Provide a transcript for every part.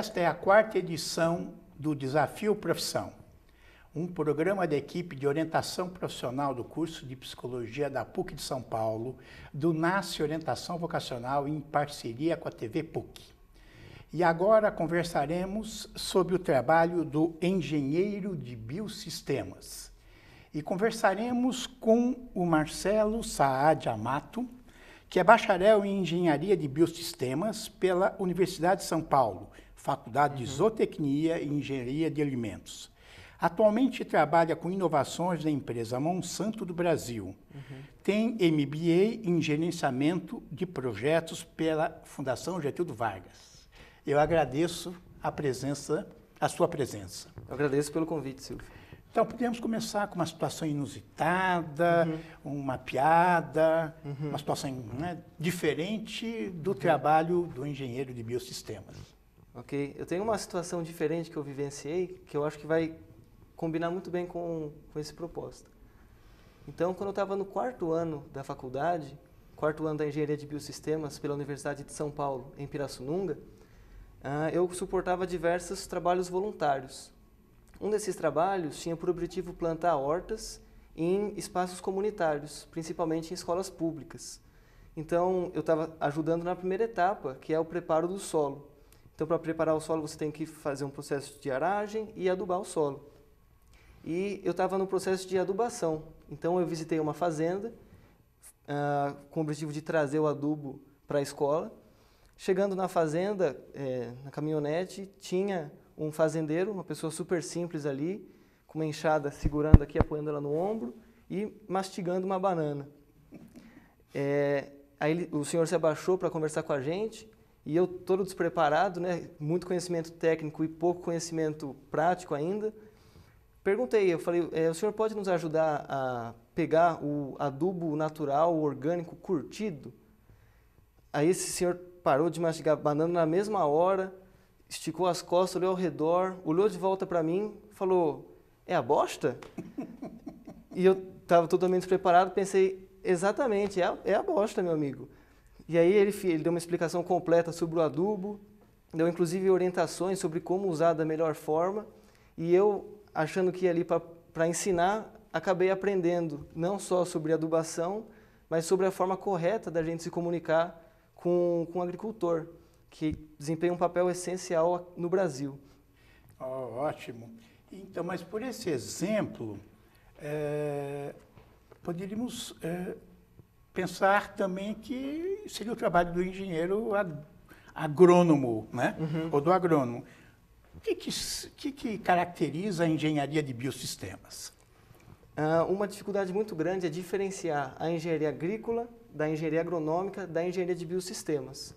Esta é a quarta edição do Desafio Profissão, um programa da equipe de orientação profissional do curso de Psicologia da PUC de São Paulo, do NASCE Orientação Vocacional em parceria com a TV PUC. E agora conversaremos sobre o trabalho do engenheiro de biosistemas. E conversaremos com o Marcelo Saad Amato, que é bacharel em engenharia de biosistemas pela Universidade de São Paulo, Faculdade uhum. de Zootecnia e Engenharia de Alimentos. Atualmente trabalha com inovações na empresa Monsanto do Brasil. Uhum. Tem MBA em gerenciamento de projetos pela Fundação Getúlio Vargas. Eu agradeço a presença, a sua presença. Eu agradeço pelo convite, Silvio. Então, podemos começar com uma situação inusitada, uhum. uma piada, uhum. uma situação né, diferente do trabalho do engenheiro de biosistemas. Ok? Eu tenho uma situação diferente que eu vivenciei que eu acho que vai combinar muito bem com, com esse propósito. Então, quando eu estava no quarto ano da faculdade, quarto ano da Engenharia de Biosistemas pela Universidade de São Paulo, em Pirassununga, uh, eu suportava diversos trabalhos voluntários. Um desses trabalhos tinha por objetivo plantar hortas em espaços comunitários, principalmente em escolas públicas. Então, eu estava ajudando na primeira etapa, que é o preparo do solo. Então, para preparar o solo, você tem que fazer um processo de aragem e adubar o solo. E eu estava no processo de adubação. Então, eu visitei uma fazenda ah, com o objetivo de trazer o adubo para a escola. Chegando na fazenda, eh, na caminhonete, tinha um fazendeiro, uma pessoa super simples ali, com uma enxada segurando aqui, apoiando ela no ombro e mastigando uma banana. É, aí ele, o senhor se abaixou para conversar com a gente e eu todo despreparado, né, muito conhecimento técnico e pouco conhecimento prático ainda, perguntei, eu falei, é, o senhor pode nos ajudar a pegar o adubo natural, orgânico, curtido? Aí esse senhor parou de mastigar banana na mesma hora, esticou as costas, olhou ao redor, olhou de volta para mim, falou, é a bosta? e eu estava totalmente despreparado, pensei, exatamente, é a, é a bosta, meu amigo. E aí ele, ele deu uma explicação completa sobre o adubo, deu inclusive orientações sobre como usar da melhor forma. E eu, achando que ia ali para ensinar, acabei aprendendo não só sobre adubação, mas sobre a forma correta da gente se comunicar com, com o agricultor, que desempenha um papel essencial no Brasil. Oh, ótimo. Então, mas por esse exemplo, é, poderíamos é, pensar também que seria o trabalho do engenheiro agrônomo, né? Uhum. ou do agrônomo. O que, que, que, caracteriza a engenharia de biosistemas? Ah, uma dificuldade muito grande é diferenciar a engenharia agrícola da engenharia agronômica da engenharia de biosistemas.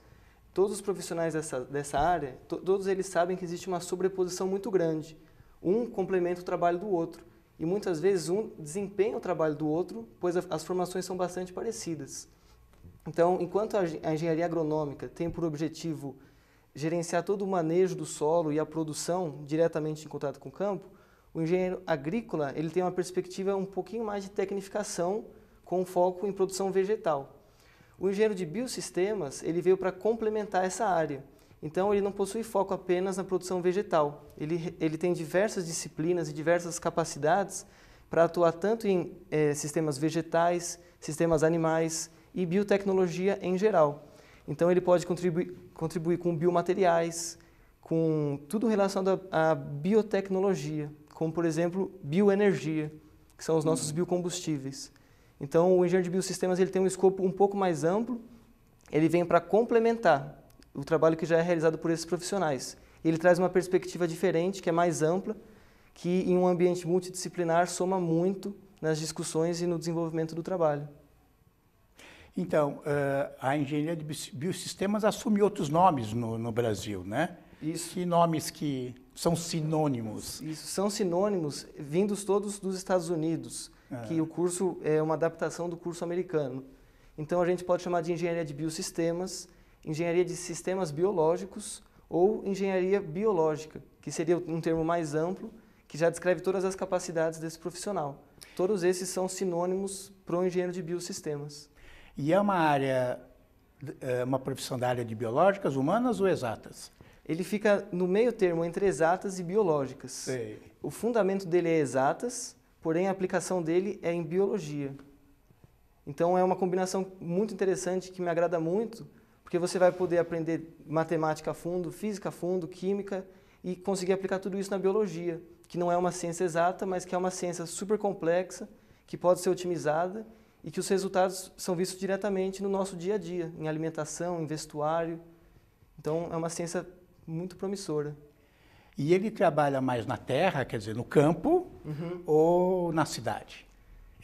Todos os profissionais dessa, dessa área, to, todos eles sabem que existe uma sobreposição muito grande. Um complementa o trabalho do outro e muitas vezes um desempenha o trabalho do outro, pois as formações são bastante parecidas. Então, enquanto a engenharia agronômica tem por objetivo gerenciar todo o manejo do solo e a produção diretamente em contato com o campo, o engenheiro agrícola ele tem uma perspectiva um pouquinho mais de tecnificação com foco em produção vegetal. O engenheiro de biosistemas ele veio para complementar essa área. Então ele não possui foco apenas na produção vegetal. Ele, ele tem diversas disciplinas e diversas capacidades para atuar tanto em eh, sistemas vegetais, sistemas animais e biotecnologia em geral. Então ele pode contribuir, contribuir com biomateriais, com tudo relacionado à biotecnologia, como por exemplo bioenergia, que são os nossos uhum. biocombustíveis. Então o engenheiro de biosistemas ele tem um escopo um pouco mais amplo, ele vem para complementar o trabalho que já é realizado por esses profissionais. Ele traz uma perspectiva diferente, que é mais ampla, que em um ambiente multidisciplinar soma muito nas discussões e no desenvolvimento do trabalho. Então, eh, a engenharia de biossistemas assume outros nomes no, no Brasil, né? Isso. Que nomes que são sinônimos. Isso, são sinônimos vindos todos dos Estados Unidos, ah. que o curso é uma adaptação do curso americano. Então, a gente pode chamar de engenharia de biossistemas, engenharia de sistemas biológicos ou engenharia biológica, que seria um termo mais amplo, que já descreve todas as capacidades desse profissional. Todos esses são sinônimos para o engenheiro de biosistemas. E é uma área, é, uma profissão da área de biológicas, humanas ou exatas? Ele fica no meio termo entre exatas e biológicas. Sei. O fundamento dele é exatas, porém a aplicação dele é em biologia. Então é uma combinação muito interessante que me agrada muito, porque você vai poder aprender matemática a fundo, física a fundo, química e conseguir aplicar tudo isso na biologia, que não é uma ciência exata, mas que é uma ciência super complexa, que pode ser otimizada e que os resultados são vistos diretamente no nosso dia a dia, em alimentação, em vestuário. Então, é uma ciência muito promissora. E ele trabalha mais na terra, quer dizer, no campo uhum. ou na cidade,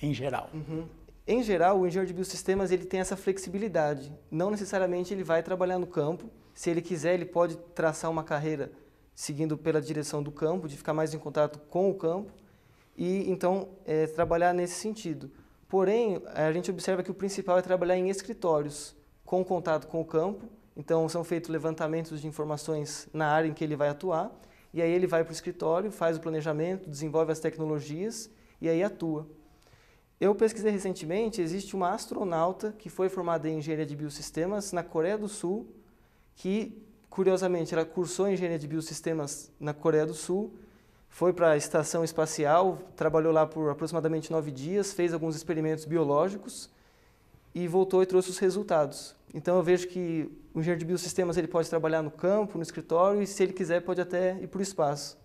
em geral? Uhum. Em geral, o engenheiro de biosistemas ele tem essa flexibilidade. Não necessariamente ele vai trabalhar no campo. Se ele quiser, ele pode traçar uma carreira seguindo pela direção do campo, de ficar mais em contato com o campo e então é, trabalhar nesse sentido. Porém, a gente observa que o principal é trabalhar em escritórios com contato com o campo. Então, são feitos levantamentos de informações na área em que ele vai atuar e aí ele vai para o escritório, faz o planejamento, desenvolve as tecnologias e aí atua. Eu pesquisei recentemente, existe uma astronauta que foi formada em engenharia de biossistemas na Coreia do Sul, que curiosamente ela cursou engenharia de biossistemas na Coreia do Sul, foi para a estação espacial, trabalhou lá por aproximadamente nove dias, fez alguns experimentos biológicos e voltou e trouxe os resultados. Então eu vejo que o engenheiro de biossistemas ele pode trabalhar no campo, no escritório e se ele quiser pode até ir para o espaço.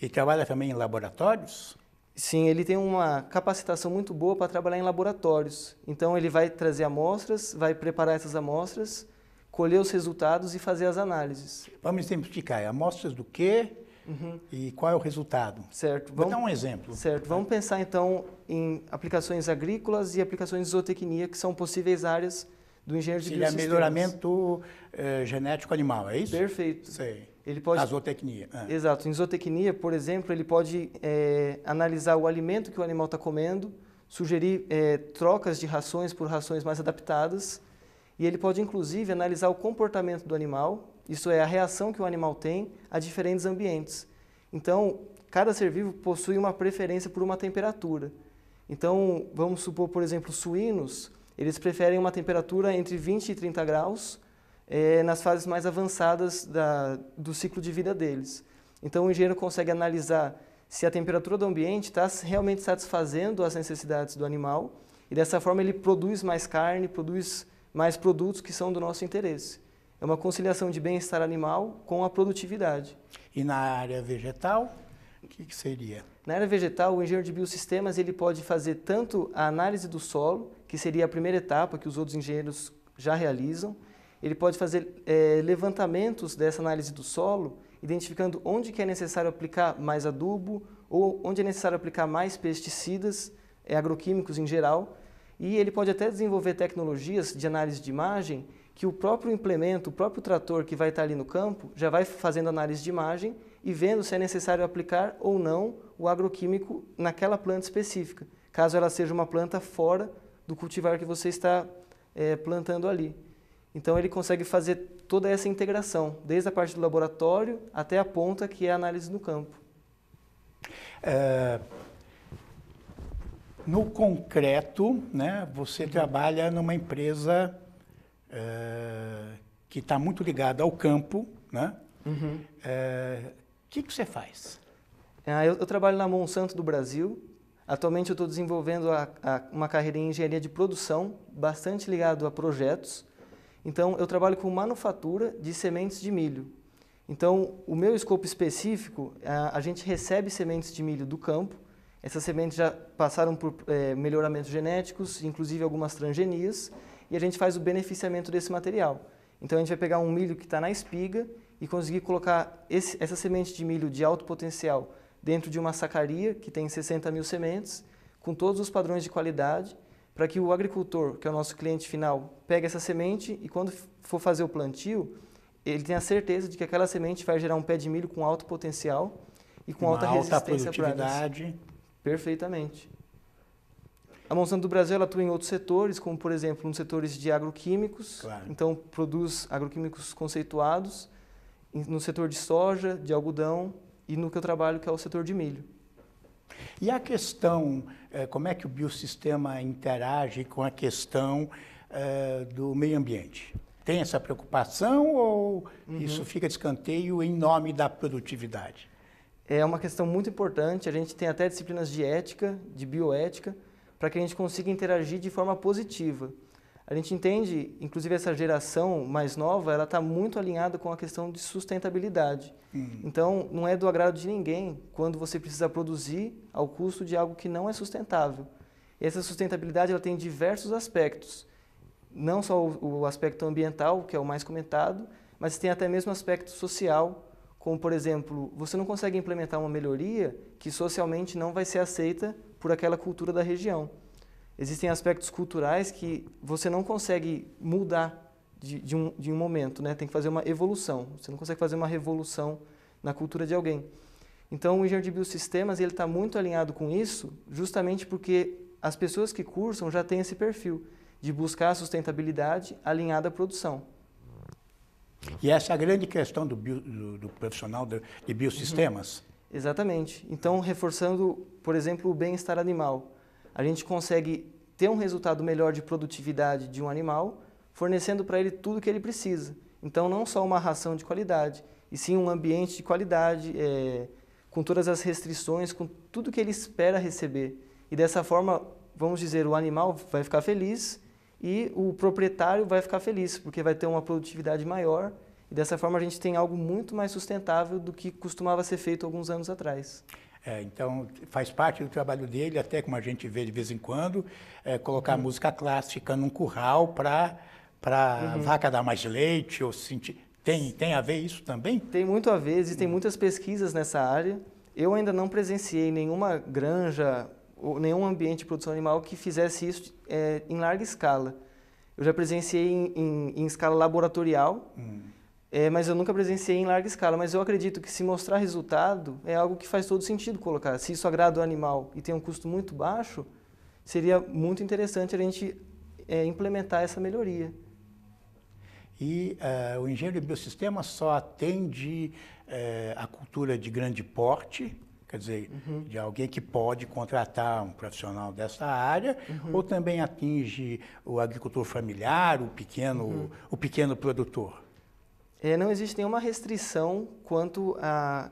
E trabalha também em laboratórios? Sim, ele tem uma capacitação muito boa para trabalhar em laboratórios. Então ele vai trazer amostras, vai preparar essas amostras, colher os resultados e fazer as análises. Vamos exemplificar, é amostras do quê uhum. e qual é o resultado? Certo. Vamos, Vou dar um exemplo. Certo, vamos pensar então em aplicações agrícolas e aplicações de zootecnia, que são possíveis áreas do engenheiro de Seria melhoramento eh, genético animal, é isso? Perfeito. Sim. Ele pode... A zootecnia. É. Exato. Em zootecnia, por exemplo, ele pode é, analisar o alimento que o animal está comendo, sugerir é, trocas de rações por rações mais adaptadas, e ele pode, inclusive, analisar o comportamento do animal, isso é, a reação que o animal tem a diferentes ambientes. Então, cada ser vivo possui uma preferência por uma temperatura. Então, vamos supor, por exemplo, suínos, eles preferem uma temperatura entre 20 e 30 graus, é, nas fases mais avançadas da, do ciclo de vida deles. Então o engenheiro consegue analisar se a temperatura do ambiente está realmente satisfazendo as necessidades do animal e dessa forma ele produz mais carne, produz mais produtos que são do nosso interesse. É uma conciliação de bem-estar animal com a produtividade. E na área vegetal, o que, que, seria? Na área vegetal, o engenheiro de biosistemas ele pode fazer tanto a análise do solo, que seria a primeira etapa que os outros engenheiros já realizam, ele pode fazer é, levantamentos dessa análise do solo, identificando onde que é necessário aplicar mais adubo ou onde é necessário aplicar mais pesticidas, é, agroquímicos em geral, e ele pode até desenvolver tecnologias de análise de imagem que o próprio implemento, o próprio trator que vai estar ali no campo, já vai fazendo análise de imagem e vendo se é necessário aplicar ou não o agroquímico naquela planta específica, caso ela seja uma planta fora do cultivar que você está é, plantando ali. Então ele consegue fazer toda essa integração, desde a parte do laboratório até a ponta que é a análise no campo. É, no concreto, né, você uhum. trabalha numa empresa é, que está muito ligada ao campo. O né? uhum. é, que, que você faz? É, eu, eu, trabalho na Monsanto do Brasil. Atualmente eu estou desenvolvendo a, a, uma carreira em engenharia de produção, bastante ligado a projetos. Então, eu trabalho com manufatura de sementes de milho. Então, o meu escopo específico, a, é, a gente recebe sementes de milho do campo, essas sementes já passaram por é, melhoramentos genéticos, inclusive algumas transgenias, e a gente faz o beneficiamento desse material. Então, a gente vai pegar um milho que está na espiga e conseguir colocar esse, essa semente de milho de alto potencial dentro de uma sacaria que tem 60 mil sementes, com todos os padrões de qualidade, para que o agricultor, que é o nosso cliente final, pegue essa semente e quando for fazer o plantio, ele tenha certeza de que aquela semente vai gerar um pé de milho com alto potencial e com alta, alta resistência produtividade. Pragas. Perfeitamente. A Monsanto do Brasil ela atua em outros setores, como por exemplo nos setores de agroquímicos, claro. então produz agroquímicos conceituados, no setor de soja, de algodão e no que eu trabalho que é o setor de milho. E a questão, eh, como é que o biosistema interage com a questão eh, do meio ambiente? Tem essa preocupação ou uhum. isso fica de escanteio em nome da produtividade? É uma questão muito importante. A gente tem até disciplinas de ética, de bioética, para que a gente consiga interagir de forma positiva a gente entende, inclusive essa geração mais nova, ela está muito alinhada com a questão de sustentabilidade. Uhum. Então, não é do agrado de ninguém quando você precisa produzir ao custo de algo que não é sustentável. Essa sustentabilidade ela tem diversos aspectos, não só o, o aspecto ambiental, que é o mais comentado, mas tem até mesmo aspecto social, como por exemplo, você não consegue implementar uma melhoria que socialmente não vai ser aceita por aquela cultura da região existem aspectos culturais que você não consegue mudar de, de, um, de um momento, né? tem que fazer uma evolução, você não consegue fazer uma revolução na cultura de alguém. Então o engenheiro de biosistemas ele está muito alinhado com isso, justamente porque as pessoas que cursam já têm esse perfil de buscar a sustentabilidade alinhada à produção. E essa é a grande questão do, bio, do, do profissional de, de uhum. biosistemas. Uhum. Exatamente. Então, reforçando, por exemplo, o bem-estar animal a gente consegue ter um resultado melhor de produtividade de um animal, fornecendo para ele tudo o que ele precisa. Então, não só uma ração de qualidade, e sim um ambiente de qualidade, é, com todas as restrições, com tudo que ele espera receber. E dessa forma, vamos dizer, o animal vai ficar feliz e o proprietário vai ficar feliz, porque vai ter uma produtividade maior e dessa forma a gente tem algo muito mais sustentável do que costumava ser feito alguns anos atrás. É, então, faz parte do trabalho dele, até como a gente vê de vez em quando, é, colocar uhum. música clássica num curral para para uhum. vaca dar mais leite ou sentir tem tem a ver isso também? Tem muito a ver, existem uhum. muitas pesquisas nessa área. Eu ainda não presenciei nenhuma granja ou nenhum ambiente de produção animal que fizesse isso é, em larga escala. Eu já presenciei em, em, em escala laboratorial. Uhum é, mas eu nunca presenciei em larga escala. Mas eu acredito que se mostrar resultado é algo que faz todo sentido colocar. Se isso agrada o animal e tem um custo muito baixo, seria muito interessante a gente é, implementar essa melhoria. E uh, o engenheiro de biossistema só atende uh, a cultura de grande porte, quer dizer, uhum. de alguém que pode contratar um profissional dessa área, uhum. ou também atinge o agricultor familiar, o pequeno, uhum. o pequeno produtor? É, não existe nenhuma restrição quanto a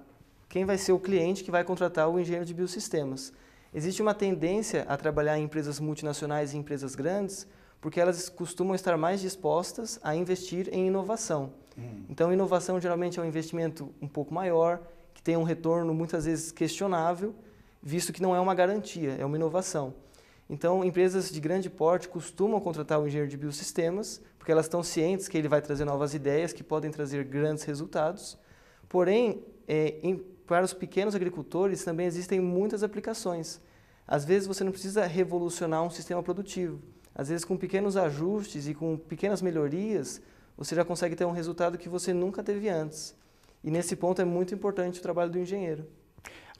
quem vai ser o cliente que vai contratar o engenheiro de biosistemas. Existe uma tendência a trabalhar em empresas multinacionais e empresas grandes, porque elas costumam estar mais dispostas a investir em inovação. Hum. Então, inovação geralmente é um investimento um pouco maior, que tem um retorno muitas vezes questionável, visto que não é uma garantia, é uma inovação. Então, empresas de grande porte costumam contratar o um engenheiro de biossistemas, porque elas estão cientes que ele vai trazer novas ideias que podem trazer grandes resultados. Porém, é, em, para os pequenos agricultores também existem muitas aplicações. Às vezes você não precisa revolucionar um sistema produtivo. Às vezes, com pequenos ajustes e com pequenas melhorias, você já consegue ter um resultado que você nunca teve antes. E nesse ponto é muito importante o trabalho do engenheiro.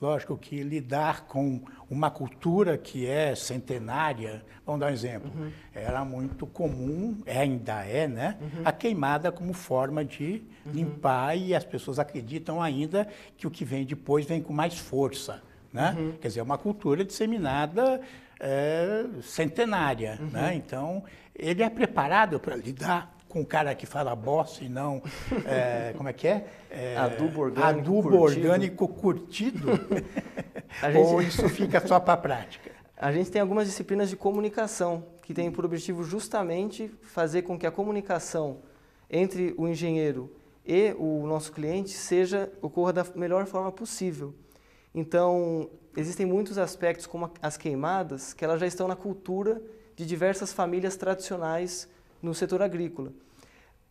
Lógico que lidar com uma cultura que é centenária, vamos dar um exemplo, uhum. era muito comum, é, ainda é, né? Uhum. A queimada como forma de uhum. limpar e as pessoas acreditam ainda que o que vem depois vem com mais força, né? Uhum. Quer dizer, é uma cultura disseminada é, centenária, né? Uhum. Então, ele é preparado para lidar com cara que fala bosta e não. É, como é que é? é adubo orgânico. Adubo curtido. curtido. gente... Ou isso fica só para a prática? A gente tem algumas disciplinas de comunicação que têm por objetivo justamente fazer com que a comunicação entre o engenheiro e o nosso cliente seja ocorra da melhor forma possível. Então, existem muitos aspectos como as queimadas que elas já estão na cultura de diversas famílias tradicionais no setor agrícola.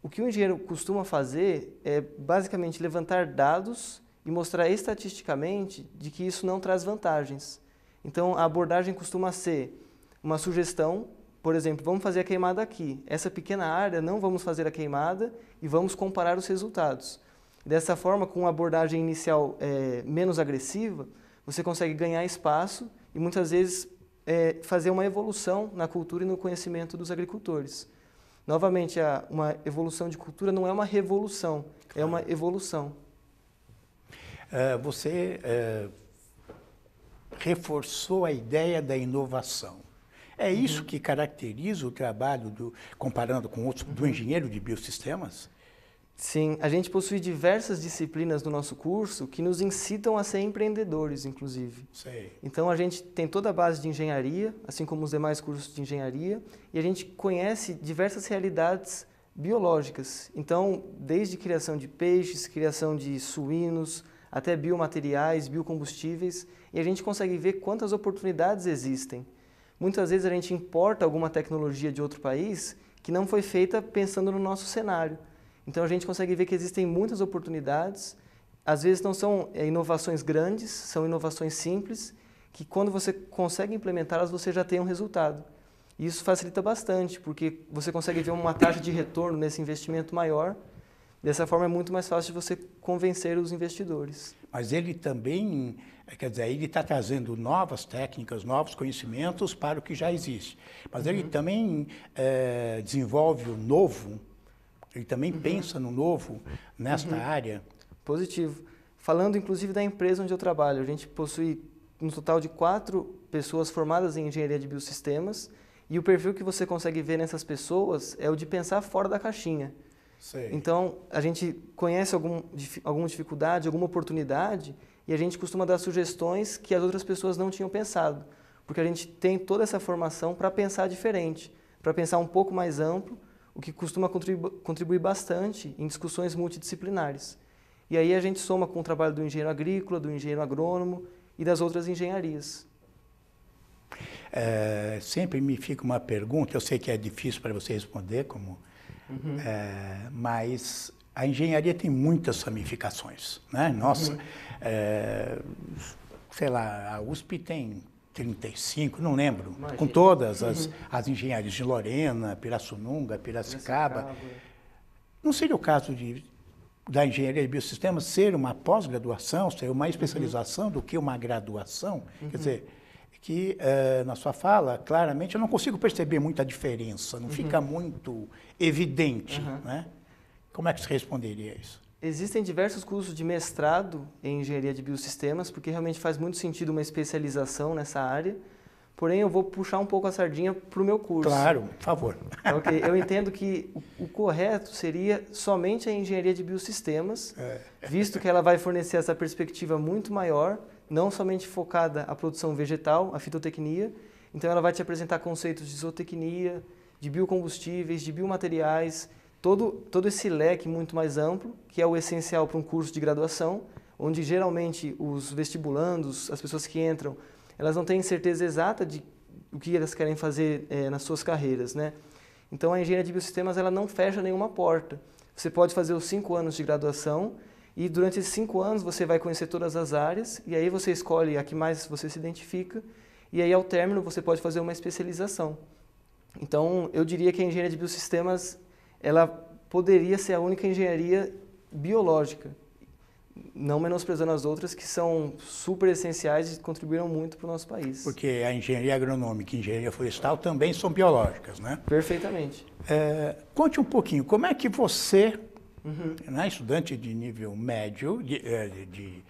O que o engenheiro costuma fazer é basicamente levantar dados e mostrar estatisticamente de que isso não traz vantagens. Então a abordagem costuma ser uma sugestão, por exemplo, vamos fazer a queimada aqui. Essa pequena área não vamos fazer a queimada e vamos comparar os resultados. Dessa forma, com uma abordagem inicial é, menos agressiva, você consegue ganhar espaço e muitas vezes é, fazer uma evolução na cultura e no conhecimento dos agricultores. Novamente, a, uma evolução de cultura não é uma revolução, claro. é uma evolução. Uh, você uh, reforçou a ideia da inovação. É uhum. isso que caracteriza o trabalho do, comparando com outros, do uhum. engenheiro de biossistemas? Sim, a gente possui diversas disciplinas no nosso curso que nos incitam a ser empreendedores, inclusive. sim Então a gente tem toda a base de engenharia, assim como os demais cursos de engenharia, e a gente conhece diversas realidades biológicas. Então, desde criação de peixes, criação de suínos, até biomateriais, biocombustíveis, e a gente consegue ver quantas oportunidades existem. Muitas vezes a gente importa alguma tecnologia de outro país que não foi feita pensando no nosso cenário. Então a gente consegue ver que existem muitas oportunidades, às vezes não são é, inovações grandes, são inovações simples, que quando você consegue implementá-las, você já tem um resultado. E isso facilita bastante, porque você consegue ver uma taxa de retorno nesse investimento maior. Dessa forma é muito mais fácil de você convencer os investidores. Mas ele também, eh, quer dizer, ele está trazendo novas técnicas, novos conhecimentos para o que já existe. Mas uhum. ele também é, desenvolve o novo, ele também uhum. pensa no novo nesta uhum. área? Positivo. Falando inclusive da empresa onde eu trabalho, a gente possui um total de quatro pessoas formadas em engenharia de biossistemas e o perfil que você consegue ver nessas pessoas é o de pensar fora da caixinha. Sei. Então, a gente conhece algum, alguma dificuldade, alguma oportunidade e a gente costuma dar sugestões que as outras pessoas não tinham pensado, porque a gente tem toda essa formação para pensar diferente, para pensar um pouco mais amplo o que costuma contribuir, contribuir bastante em discussões multidisciplinares. E aí a gente soma com o trabalho do engenheiro agrícola, do engenheiro agrônomo e das outras engenharias. É, sempre me fica uma pergunta, eu sei que é difícil para você responder, como, uhum. é, mas a engenharia tem muitas ramificações, né? Nossa, uhum. é, sei lá, a USP tem 35, não lembro, Imagina. com todas as, uhum. as engenharias de Lorena, Pirassununga, Piracicaba. Piracicaba. Não seria o caso de, da engenharia de biossistemas ser uma pós-graduação, ser uma uhum. especialização uhum. do que uma graduação? Uhum. Quer dizer, que uh, na sua fala, claramente, eu não consigo perceber muita diferença, não uhum. fica muito evidente. Né? Como é que se responderia a isso? Existem diversos cursos de mestrado em engenharia de biosistemas, porque realmente faz muito sentido uma especialização nessa área. Porém, eu vou puxar um pouco a sardinha para o meu curso. Claro, por favor. Tá ok, Eu entendo que o, o, correto seria somente a engenharia de biosistemas, é. visto que ela vai fornecer essa perspectiva muito maior, não somente focada à produção vegetal, à fitotecnia. Então, ela vai te apresentar conceitos de zootecnia, de biocombustíveis, de biomateriais, todo, todo esse leque muito mais amplo, que é o essencial para um curso de graduação, onde geralmente os vestibulandos, as pessoas que entram, elas não têm certeza exata de o que elas querem fazer é, nas suas carreiras, né? Então a engenharia de biossistemas ela não fecha nenhuma porta. Você pode fazer os cinco anos de graduação e durante esses cinco anos você vai conhecer todas as áreas e aí você escolhe a que mais você se identifica e aí ao término você pode fazer uma especialização. Então eu diria que a engenharia de biossistemas ela poderia ser a única engenharia biológica, não menosprezando as outras que são super essenciais e contribuíram muito para o nosso país. Porque a engenharia agronômica e engenharia florestal também são biológicas, né? Perfeitamente. É, conte um pouquinho, como é que você, uhum. né, estudante de nível médio, de, é, de, de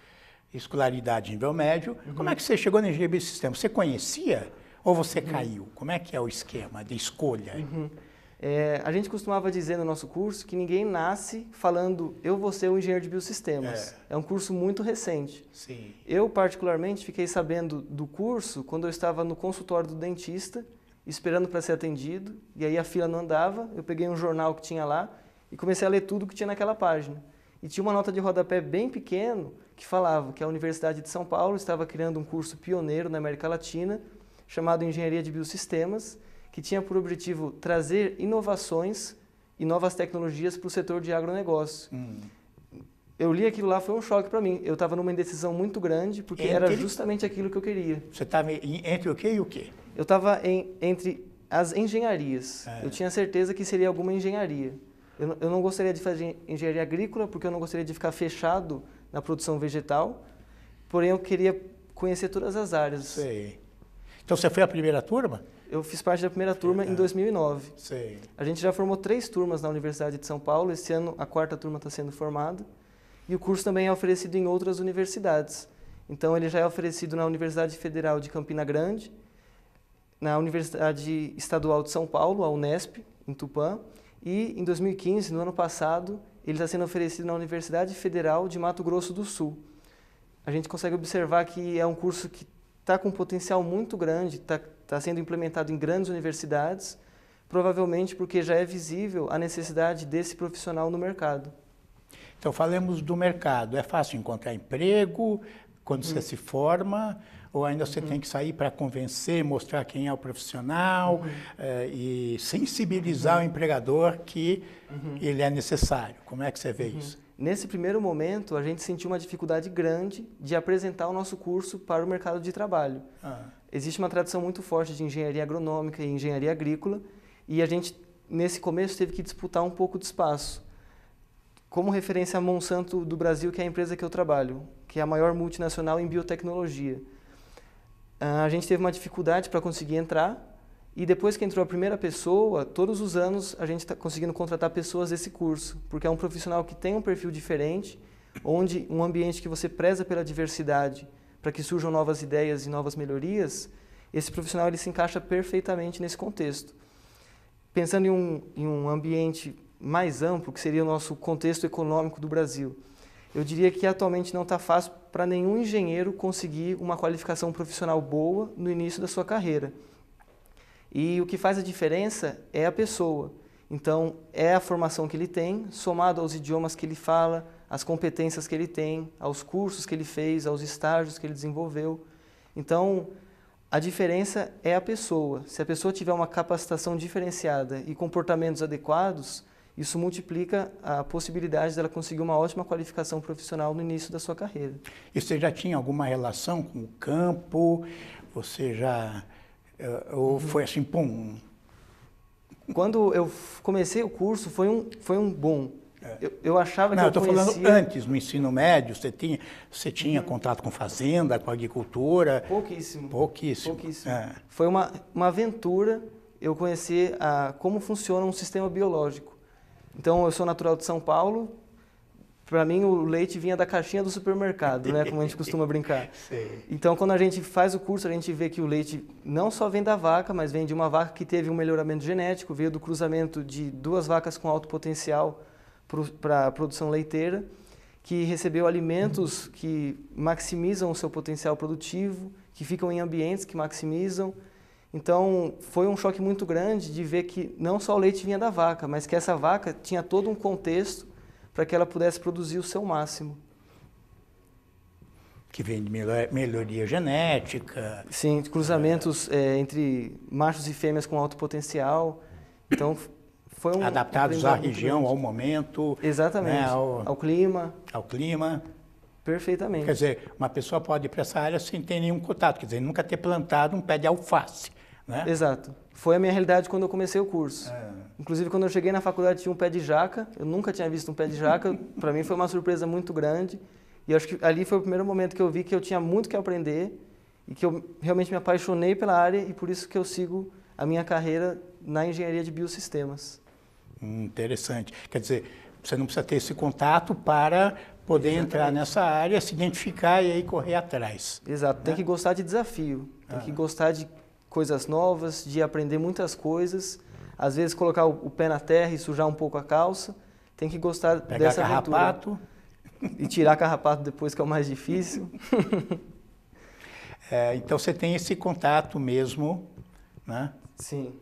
escolaridade de nível médio, uhum. como é que você chegou na engenharia de sistema? Você conhecia ou você uhum. caiu? Como é que é o esquema de escolha? Uhum. É, a gente costumava dizer no nosso curso que ninguém nasce falando eu vou ser um engenheiro de biossistemas. É, é um curso muito recente. Sim. Eu, particularmente, fiquei sabendo do curso quando eu estava no consultório do dentista, esperando para ser atendido, e aí a fila não andava. Eu peguei um jornal que tinha lá e comecei a ler tudo que tinha naquela página. E tinha uma nota de rodapé bem pequeno que falava que a Universidade de São Paulo estava criando um curso pioneiro na América Latina chamado Engenharia de Biossistemas que tinha por objetivo trazer inovações e novas tecnologias para o setor de agronegócio. Hum. Eu li aquilo lá, foi um choque para mim. Eu estava numa indecisão muito grande, porque entre... era justamente aquilo que eu queria. Você estava entre o quê e o quê? Eu estava entre as engenharias. É. Eu tinha certeza que seria alguma engenharia. Eu, eu, não gostaria de fazer engenharia agrícola, porque eu não gostaria de ficar fechado na produção vegetal, porém eu queria conhecer todas as áreas. Sei. Então você foi a primeira turma? eu fiz parte da primeira turma é. em 2009. Sim. A gente já formou três turmas na Universidade de São Paulo. Esse ano a quarta turma está sendo formada. E o curso também é oferecido em outras universidades. Então ele já é oferecido na Universidade Federal de Campina Grande, na Universidade Estadual de São Paulo, a Unesp, em Tupã, e em 2015, no ano passado, ele está sendo oferecido na Universidade Federal de Mato Grosso do Sul. A gente consegue observar que é um curso que está com um potencial muito grande, está está sendo implementado em grandes universidades, provavelmente porque já é visível a necessidade desse profissional no mercado. Então, falemos do mercado. É fácil encontrar emprego quando hum. você se forma? Ou ainda você uhum. tem que sair para convencer, mostrar quem é o profissional uhum. eh, e sensibilizar o uhum. empregador que ele é necessário? Como é que você vê isso? Nesse primeiro momento, a gente sentiu uma dificuldade grande de apresentar o nosso curso para o mercado de trabalho. Ah. Existe uma tradição muito forte de engenharia agronômica e engenharia agrícola, e a gente, nesse começo, teve que disputar um pouco de espaço. Como referência a Monsanto do Brasil, que é a empresa que eu trabalho, que é a maior multinacional em biotecnologia. Ah, a gente teve uma dificuldade para conseguir entrar, e depois que entrou a primeira pessoa, todos os anos a gente está conseguindo contratar pessoas desse curso, porque é um profissional que tem um perfil diferente, onde um ambiente que você preza pela diversidade, para que surjam novas ideias e novas melhorias, esse profissional ele se encaixa perfeitamente nesse contexto. Pensando em um, em um ambiente mais amplo, que seria o nosso contexto econômico do Brasil, eu diria que atualmente não está fácil para nenhum engenheiro conseguir uma qualificação profissional boa no início da sua carreira. E o que faz a diferença é a pessoa. Então, é a formação que ele tem, somado aos idiomas que ele fala, às competências que ele tem, aos cursos que ele fez, aos estágios que ele desenvolveu. Então, a diferença é a pessoa. Se a pessoa tiver uma capacitação diferenciada e comportamentos adequados, isso multiplica a possibilidade dela conseguir uma ótima qualificação profissional no início da sua carreira. E você já tinha alguma relação com o campo? Você já é, ou foi assim, pum? Quando eu comecei o curso, foi um, foi um boom. É. Eu, eu achava Não, que eu, eu conhecia... falando antes, no ensino médio, você tinha, você tinha uhum. contato com fazenda, com agricultura? Pouquíssimo. Pouquíssimo. Pouquíssimo. É. Foi uma, uma aventura eu conhecer a, como funciona um sistema biológico. Então, eu sou natural de São Paulo, para mim o leite vinha da caixinha do supermercado, né, como a gente costuma brincar. Sim. Então, quando a gente faz o curso, a gente vê que o leite não só vem da vaca, mas vem de uma vaca que teve um melhoramento genético, veio do cruzamento de duas vacas com alto potencial para a produção leiteira, que recebeu alimentos uhum. que maximizam o seu potencial produtivo, que ficam em ambientes que maximizam. Então, foi um choque muito grande de ver que não só o leite vinha da vaca, mas que essa vaca tinha todo um contexto para que ela pudesse produzir o seu máximo. Que vem de melhoria genética. Sim, cruzamentos é, entre machos e fêmeas com alto potencial. Então, foi um. Adaptados à região, ao momento. Exatamente. Né, ao, ao clima. Ao clima. Perfeitamente. Quer dizer, uma pessoa pode ir para essa área sem ter nenhum contato, quer dizer, nunca ter plantado um pé de alface. Né? Exato foi a minha realidade quando eu comecei o curso. É. Inclusive, quando eu cheguei na faculdade, tinha um pé de jaca. Eu nunca tinha visto um pé de jaca. Para mim, foi uma surpresa muito grande. E acho que ali foi o primeiro momento que eu vi que eu tinha muito que aprender e que eu realmente me apaixonei pela área e por isso que eu sigo a minha carreira na engenharia de biosistemas. Hum, interessante. Quer dizer, você não precisa ter esse contato para poder Exatamente. entrar nessa área, se identificar e aí correr atrás. Exato. Né? Tem que gostar de desafio, tem ah. que gostar de coisas novas, de aprender muitas coisas. Às vezes colocar o, pé na terra e sujar um pouco a calça. Tem que gostar Pegar dessa carrapato. aventura. E tirar carrapato depois que é o mais difícil. é, então você tem esse contato mesmo, né? Sim.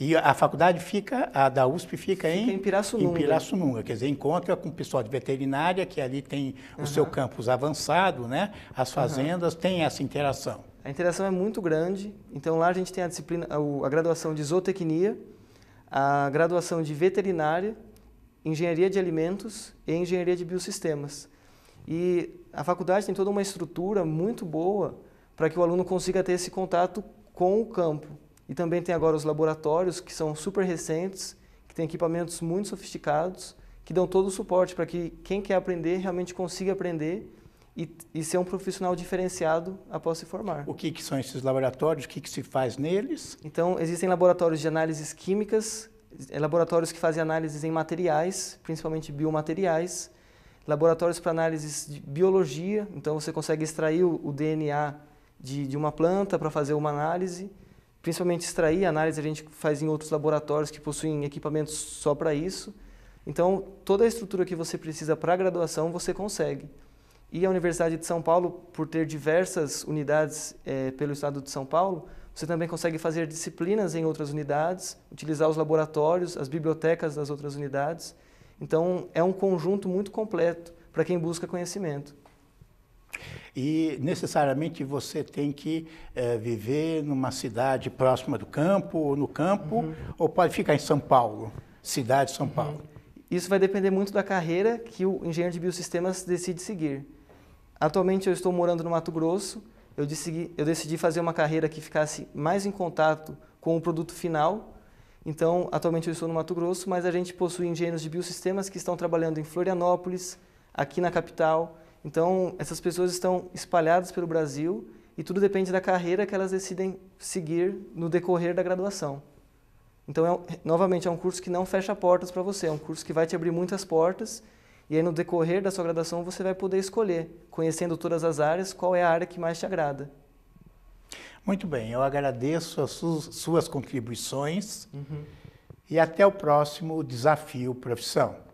E a faculdade fica, a da USP fica, fica em, em Pirassununga. Em Pirassununga, quer dizer, encontra com o pessoal de veterinária, que ali tem o seu campus avançado, né? As fazendas, uhum. tem essa interação. A interação é muito grande, então lá a gente tem a disciplina, a graduação de zootecnia, a graduação de veterinária, engenharia de alimentos e engenharia de biosistemas. E a faculdade tem toda uma estrutura muito boa para que o aluno consiga ter esse contato com o campo. E também tem agora os laboratórios que são super recentes, que têm equipamentos muito sofisticados, que dão todo o suporte para que quem quer aprender realmente consiga aprender e, e, ser um profissional diferenciado após se formar. O que, que são esses laboratórios? O que, que se faz neles? Então, existem laboratórios de análises químicas, eh, laboratórios que fazem análises em materiais, principalmente biomateriais, laboratórios para análises de biologia, então você consegue extrair o, DNA de, de uma planta para fazer uma análise, principalmente extrair, a análise a gente faz em outros laboratórios que possuem equipamentos só para isso. Então, toda a estrutura que você precisa para a graduação, você consegue. E a Universidade de São Paulo, por ter diversas unidades é, pelo estado de São Paulo, você também consegue fazer disciplinas em outras unidades, utilizar os laboratórios, as bibliotecas das outras unidades. Então, é um conjunto muito completo para quem busca conhecimento. E necessariamente você tem que é, viver numa cidade próxima do campo, ou no campo, uhum. ou pode ficar em São Paulo, cidade de São uhum. Paulo? Isso vai depender muito da carreira que o engenheiro de biosistemas decide seguir. Atualmente eu estou morando no Mato Grosso. Eu decidi, eu decidi fazer uma carreira que ficasse mais em contato com o produto final. Então, atualmente eu estou no Mato Grosso, mas a gente possui engenheiros de biossistemas que estão trabalhando em Florianópolis, aqui na capital. Então, essas pessoas estão espalhadas pelo Brasil e tudo depende da carreira que elas decidem seguir no decorrer da graduação. Então, é, novamente, é um curso que não fecha portas para você, é um curso que vai te abrir muitas portas e aí, no decorrer da sua graduação, você vai poder escolher, conhecendo todas as áreas, qual é a área que mais te agrada. Muito bem, eu agradeço as suas, suas contribuições uhum. e até o próximo desafio profissão.